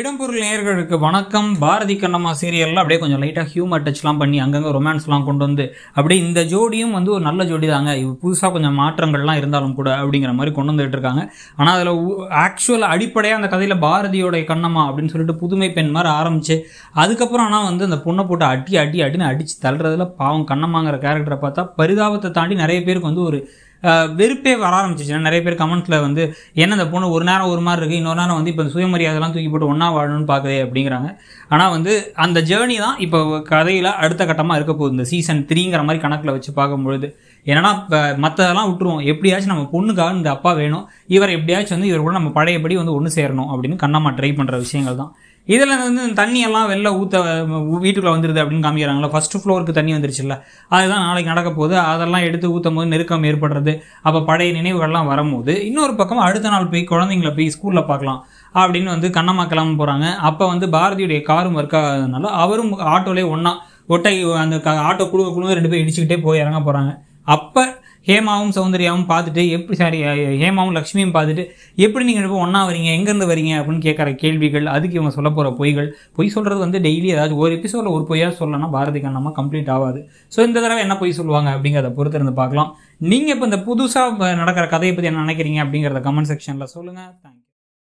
இடம்பொருள் நேர்களுக்கு வணக்கம் பாரதி கண்ணம்மா சீரியலில் அப்படியே கொஞ்சம் லைட்டாக ஹியூமர் டச்லாம் பண்ணி அங்கங்கே ரொமான்ஸ்லாம் கொண்டு வந்து அப்படியே இந்த ஜோடியும் வந்து ஒரு நல்ல ஜோடி தாங்க இது புதுசாக கொஞ்சம் மாற்றங்கள்லாம் இருந்தாலும் கூட அப்படிங்கிற மாதிரி கொண்டு வந்துட்டு இருக்காங்க ஆனால் அதில் ஆக்சுவல் அடிப்படையாக அந்த கதையில் பாரதியோடைய கண்ணம்மா அப்படின்னு சொல்லிட்டு புதுமை பெண் மாதிரி ஆரம்பிச்சு அதுக்கப்புறம் ஆனால் வந்து அந்த பொண்ணை போட்டு அட்டி அட்டி அட்டின்னு அடித்து தள்ளுறதுல பாவம் கண்ணம்மாங்கிற கேரக்டரை பார்த்தா பரிதாபத்தை தாண்டி நிறைய பேருக்கு வந்து ஒரு வெறுப்பே வர ஆரம்பிச்சிச்சுன்னா நிறைய பேர் கமெண்ட்ஸில் வந்து என்ன அந்த பொண்ணு ஒரு நேரம் ஒரு மாதிரி இருக்குது இன்னொரு நேரம் வந்து இப்போ சுயமரியாதைலாம் தூக்கி போட்டு ஒன்றா வாழணும்னு பார்க்குது அப்படிங்கிறாங்க ஆனால் வந்து அந்த ஜேர்னி தான் இப்போ கதையில் அடுத்த கட்டமாக இருக்க போகுது இந்த சீசன் த்ரீங்கிற மாதிரி கணக்கில் வச்சு பார்க்கும்பொழுது ஏன்னா இப்போ மற்றதெல்லாம் விட்டுருவோம் எப்படியாச்சும் நம்ம பொண்ணுக்காக இந்த அப்பா வேணும் இவர் எப்படியாச்சும் வந்து இவர் கூட நம்ம பழையபடி வந்து ஒன்று சேரணும் அப்படின்னு கண்ணம்மா ட்ரை பண்ணுற விஷயங்கள் தான் இதில் வந்து தண்ணியெல்லாம் வெளில ஊற்ற வீட்டுக்குள்ளே வந்துடுது அப்படின்னு காமிக்கிறாங்களா ஃபஸ்ட்டு ஃப்ளோருக்கு தண்ணி வந்துருச்சுல்ல அதுதான் நாளைக்கு நடக்க போகுது அதெல்லாம் எடுத்து ஊற்றும் போது நெருக்கம் ஏற்படுறது அப்போ பழைய நினைவுகள்லாம் வரும்போது இன்னொரு பக்கம் அடுத்த நாள் போய் குழந்தைங்கள போய் ஸ்கூலில் பார்க்கலாம் அப்படின்னு வந்து கண்ணம்மா கிளம்ப போகிறாங்க அப்போ வந்து பாரதியுடைய காரும் ஒர்க் ஆகாதனால அவரும் ஆட்டோலேயே ஒன்றா ஒட்டை அந்த ஆட்டோ குழு குழுவை ரெண்டு பேர் இடிச்சுக்கிட்டே போய் இறங்க போகிறாங்க அப்போ ஹேமாவும் சௌந்தர்யாவும் பார்த்துட்டு எப்படி சாரி ஹேமாவும் லக்ஷ்மியும் பார்த்துட்டு எப்படி நீங்கள் இப்போ ஒன்றா வரீங்க எங்கேருந்து வரீங்க அப்படின்னு கேட்குற கேள்விகள் அதுக்கு இவங்க சொல்ல போகிற பொய்கள் பொய் சொல்கிறது வந்து டெய்லி ஏதாவது ஒரு எபிசோடில் ஒரு பொய்யாக சொல்லலாம் பாரதி கண்ணம்மா கம்ப்ளீட் ஆகாது ஸோ இந்த தடவை என்ன பொய் சொல்லுவாங்க அப்படிங்கிறத பொறுத்து இருந்து பார்க்கலாம் நீங்கள் இப்போ இந்த புதுசாக நடக்கிற கதையை பற்றி என்ன நினைக்கிறீங்க அப்படிங்கிறத கமெண்ட் செக்ஷனில் சொல்லுங்கள் தேங்க்ஸ்